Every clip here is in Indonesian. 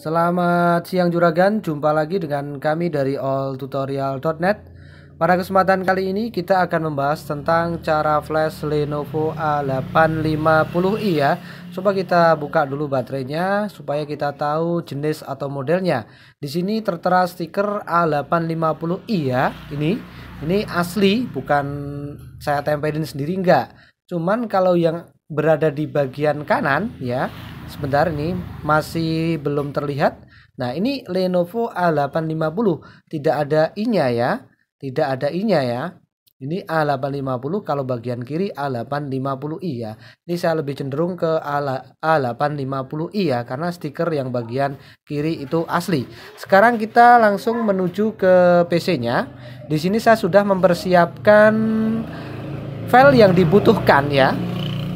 Selamat siang juragan, jumpa lagi dengan kami dari alltutorial.net. Pada kesempatan kali ini kita akan membahas tentang cara flash Lenovo A850i ya. Coba kita buka dulu baterainya supaya kita tahu jenis atau modelnya. Di sini tertera stiker A850i ya. Ini ini asli bukan saya tempelin sendiri enggak. Cuman kalau yang berada di bagian kanan ya Sebentar ini masih belum terlihat. Nah, ini Lenovo A850 tidak ada i-nya ya. Tidak ada i-nya ya. Ini A850 kalau bagian kiri A850i ya. Ini saya lebih cenderung ke A850i ya karena stiker yang bagian kiri itu asli. Sekarang kita langsung menuju ke PC-nya. Di sini saya sudah mempersiapkan file yang dibutuhkan ya.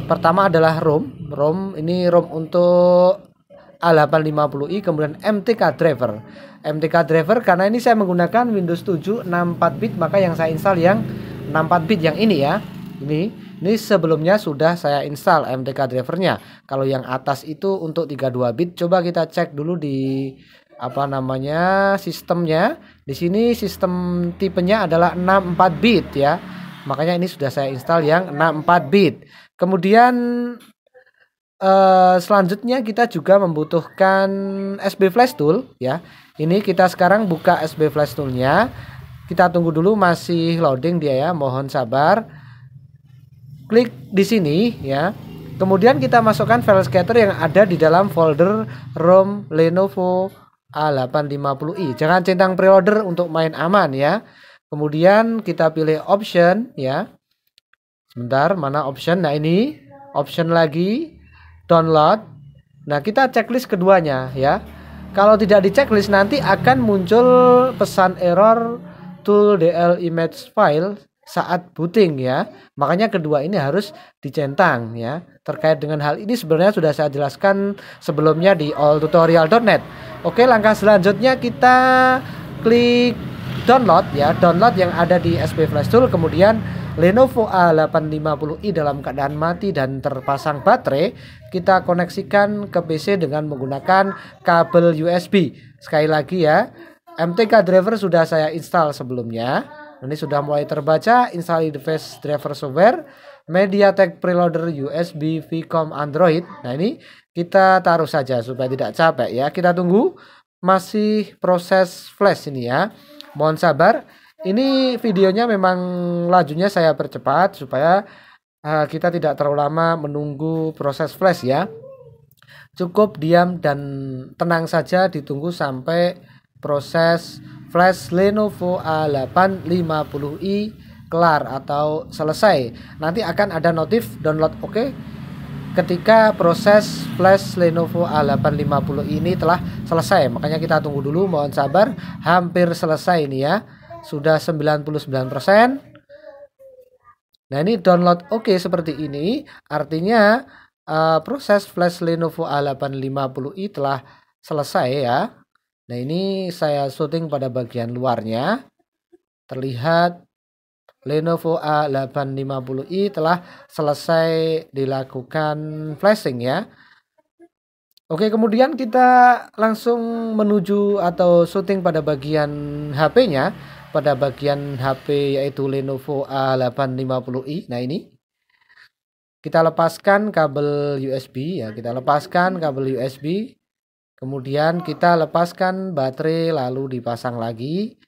Pertama adalah ROM. ROM ini ROM untuk A850i kemudian MTK driver. MTK driver karena ini saya menggunakan Windows 7 64 bit maka yang saya install yang 64 bit yang ini ya. Ini ini sebelumnya sudah saya install MTK drivernya. Kalau yang atas itu untuk 32 bit coba kita cek dulu di apa namanya sistemnya. Di sini sistem tipenya adalah 64 bit ya. Makanya ini sudah saya install yang 64 bit. Kemudian Uh, selanjutnya kita juga membutuhkan SB Flash Tool ya. Ini kita sekarang buka SB Flash Toolnya. Kita tunggu dulu masih loading dia ya, mohon sabar. Klik di sini ya. Kemudian kita masukkan file scatter yang ada di dalam folder ROM Lenovo A850i. Jangan centang preorder untuk main aman ya. Kemudian kita pilih option ya. Sebentar, mana option? Nah, ini option lagi download. Nah, kita checklist keduanya ya. Kalau tidak di checklist nanti akan muncul pesan error tool DL image file saat booting ya. Makanya kedua ini harus dicentang ya. Terkait dengan hal ini sebenarnya sudah saya jelaskan sebelumnya di alltutorial.net. Oke, langkah selanjutnya kita klik download ya, download yang ada di SP Flash Tool kemudian Lenovo A850i dalam keadaan mati dan terpasang baterai, kita koneksikan ke PC dengan menggunakan kabel USB. Sekali lagi ya, MTK driver sudah saya install sebelumnya. Ini sudah mulai terbaca, install device driver software, MediaTek preloader USB Vcom Android. Nah ini kita taruh saja supaya tidak capek ya. Kita tunggu masih proses flash ini ya. Mohon sabar. Ini videonya memang lajunya saya percepat supaya uh, kita tidak terlalu lama menunggu proses flash ya. Cukup diam dan tenang saja ditunggu sampai proses flash Lenovo A850i kelar atau selesai. Nanti akan ada notif download oke. Okay? ketika proses flash Lenovo A850 ini telah selesai. Makanya kita tunggu dulu, mohon sabar. Hampir selesai ini ya. Sudah 99%. Nah, ini download oke okay seperti ini. Artinya uh, proses flash Lenovo A850i telah selesai ya. Nah, ini saya syuting pada bagian luarnya. Terlihat Lenovo A850i telah selesai dilakukan flashing ya. Oke, kemudian kita langsung menuju atau syuting pada bagian HP-nya, pada bagian HP yaitu Lenovo A850i. Nah, ini kita lepaskan kabel USB ya, kita lepaskan kabel USB. Kemudian kita lepaskan baterai lalu dipasang lagi.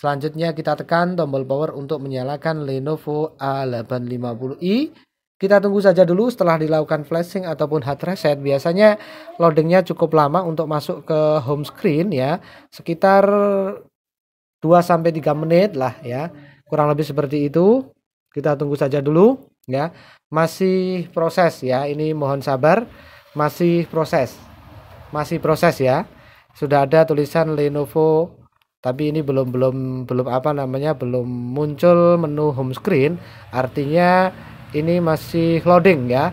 Selanjutnya kita tekan tombol power untuk menyalakan Lenovo A850i. Kita tunggu saja dulu setelah dilakukan flashing ataupun hard reset. Biasanya loadingnya cukup lama untuk masuk ke home screen ya. Sekitar 2 3 menit lah ya. Kurang lebih seperti itu. Kita tunggu saja dulu ya. Masih proses ya. Ini mohon sabar. Masih proses. Masih proses ya. Sudah ada tulisan Lenovo tapi ini belum belum belum apa namanya belum muncul menu home screen artinya ini masih loading ya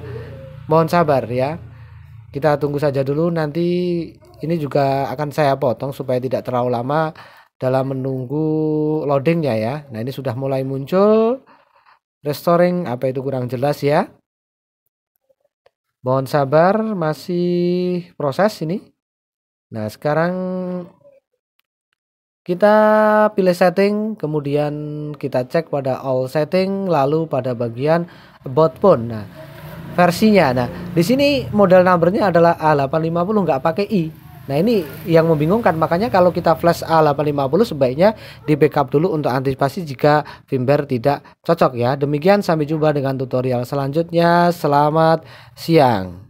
mohon sabar ya kita tunggu saja dulu nanti ini juga akan saya potong supaya tidak terlalu lama dalam menunggu loadingnya ya nah ini sudah mulai muncul restoring apa itu kurang jelas ya mohon sabar masih proses ini nah sekarang kita pilih setting, kemudian kita cek pada all setting, lalu pada bagian about phone. Nah, versinya. Nah, di sini model numbernya adalah A850 nggak pakai i. Nah, ini yang membingungkan. Makanya kalau kita flash A850 sebaiknya di backup dulu untuk antisipasi jika firmware tidak cocok ya. Demikian sampai jumpa dengan tutorial selanjutnya. Selamat siang.